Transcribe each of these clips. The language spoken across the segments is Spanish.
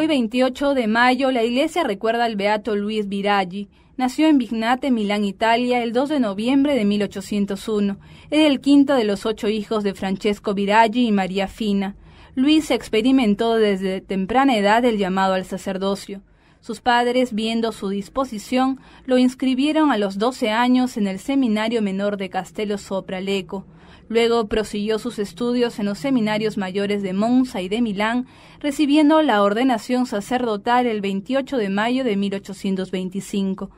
Hoy 28 de mayo la iglesia recuerda al beato Luis Viraggi. Nació en Vignate, Milán, Italia, el 2 de noviembre de 1801. Era el quinto de los ocho hijos de Francesco Viraggi y María Fina. Luis experimentó desde temprana edad el llamado al sacerdocio. Sus padres, viendo su disposición, lo inscribieron a los 12 años en el Seminario Menor de Castelo Sopraleco. Luego prosiguió sus estudios en los seminarios mayores de Monza y de Milán, recibiendo la ordenación sacerdotal el 28 de mayo de 1825.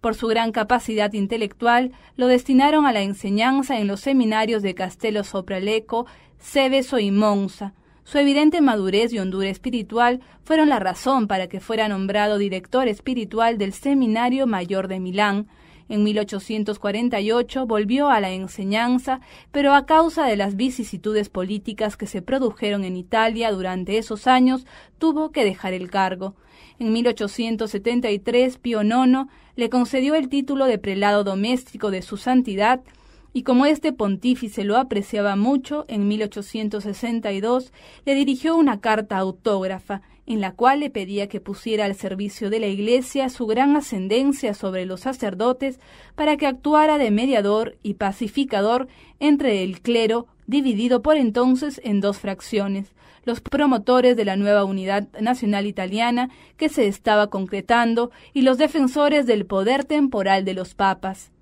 Por su gran capacidad intelectual, lo destinaron a la enseñanza en los seminarios de Castelo Sopraleco, Seveso y Monza. Su evidente madurez y hondura espiritual fueron la razón para que fuera nombrado director espiritual del Seminario Mayor de Milán. En 1848 volvió a la enseñanza, pero a causa de las vicisitudes políticas que se produjeron en Italia durante esos años, tuvo que dejar el cargo. En 1873 Pío IX le concedió el título de prelado doméstico de su santidad y como este pontífice lo apreciaba mucho, en 1862 le dirigió una carta autógrafa en la cual le pedía que pusiera al servicio de la Iglesia su gran ascendencia sobre los sacerdotes para que actuara de mediador y pacificador entre el clero, dividido por entonces en dos fracciones, los promotores de la nueva unidad nacional italiana que se estaba concretando y los defensores del poder temporal de los papas.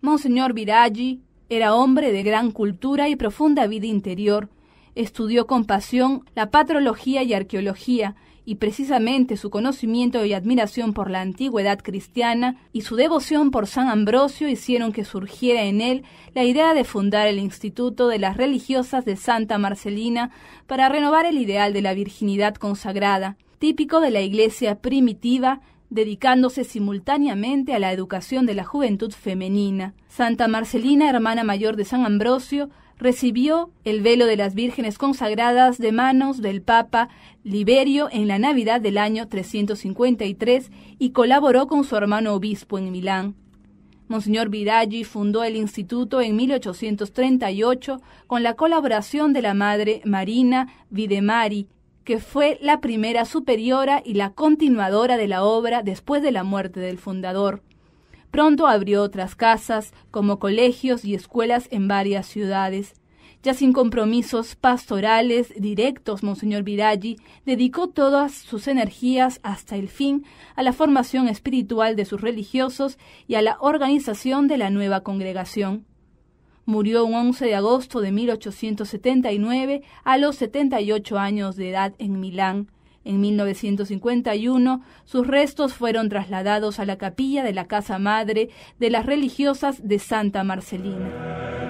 Monseñor Viraggi, era hombre de gran cultura y profunda vida interior. Estudió con pasión la patrología y arqueología, y precisamente su conocimiento y admiración por la antigüedad cristiana y su devoción por San Ambrosio hicieron que surgiera en él la idea de fundar el Instituto de las Religiosas de Santa Marcelina para renovar el ideal de la virginidad consagrada, típico de la iglesia primitiva dedicándose simultáneamente a la educación de la juventud femenina. Santa Marcelina, hermana mayor de San Ambrosio, recibió el velo de las vírgenes consagradas de manos del Papa Liberio en la Navidad del año 353 y colaboró con su hermano obispo en Milán. Monseñor Viraggi fundó el instituto en 1838 con la colaboración de la madre Marina Videmari que fue la primera superiora y la continuadora de la obra después de la muerte del fundador. Pronto abrió otras casas, como colegios y escuelas en varias ciudades. Ya sin compromisos pastorales directos, Monseñor Viraggi dedicó todas sus energías hasta el fin a la formación espiritual de sus religiosos y a la organización de la nueva congregación. Murió un 11 de agosto de 1879 a los 78 años de edad en Milán. En 1951, sus restos fueron trasladados a la capilla de la Casa Madre de las Religiosas de Santa Marcelina.